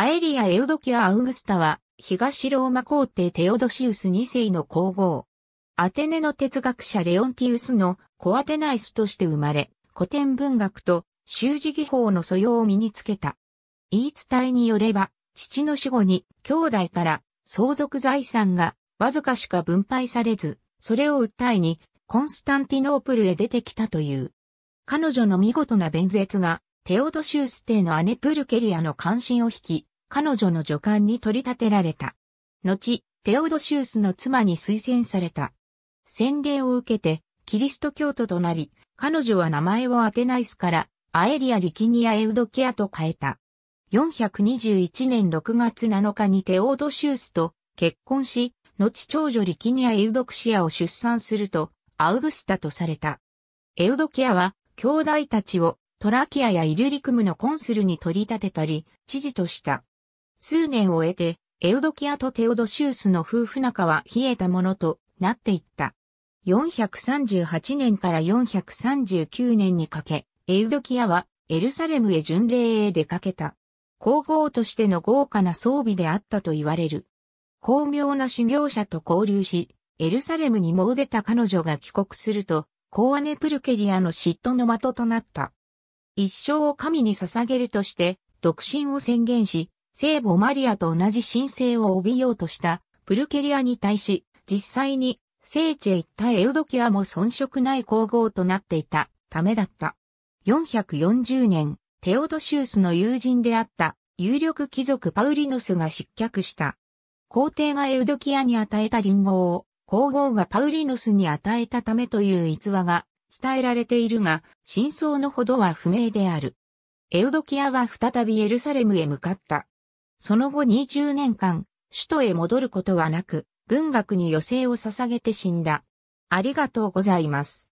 アエリア・エウドキア・アウグスタは、東ローマ皇帝テオドシウス2世の皇后。アテネの哲学者レオンティウスのコアテナイスとして生まれ、古典文学と習字技法の素養を身につけた。言い伝えによれば、父の死後に兄弟から相続財産がわずかしか分配されず、それを訴えにコンスタンティノープルへ出てきたという。彼女の見事な弁舌がテオドシウス帝の姉プルケリアの関心を引き、彼女の助監に取り立てられた。後、テオドシウスの妻に推薦された。洗礼を受けて、キリスト教徒となり、彼女は名前をアテナイスから、アエリア・リキニア・エウドキアと変えた。421年6月7日にテオードシウスと結婚し、後長女リキニア・エウドクシアを出産すると、アウグスタとされた。エウドキアは、兄弟たちをトラキアやイルリクムのコンスルに取り立てたり、知事とした。数年を経て、エウドキアとテオドシウスの夫婦仲は冷えたものとなっていった。438年から439年にかけ、エウドキアはエルサレムへ巡礼へ出かけた。皇后としての豪華な装備であったと言われる。巧妙な修行者と交流し、エルサレムに詣出た彼女が帰国すると、コアネプルケリアの嫉妬の的となった。一生を神に捧げるとして、独身を宣言し、聖母マリアと同じ神聖を帯びようとしたプルケリアに対し、実際に聖地へ行ったエウドキアも遜色ない皇后となっていたためだった。440年、テオドシウスの友人であった有力貴族パウリノスが失脚した。皇帝がエウドキアに与えたリンゴを皇后がパウリノスに与えたためという逸話が伝えられているが、真相のほどは不明である。エウドキアは再びエルサレムへ向かった。その後20年間、首都へ戻ることはなく、文学に余生を捧げて死んだ。ありがとうございます。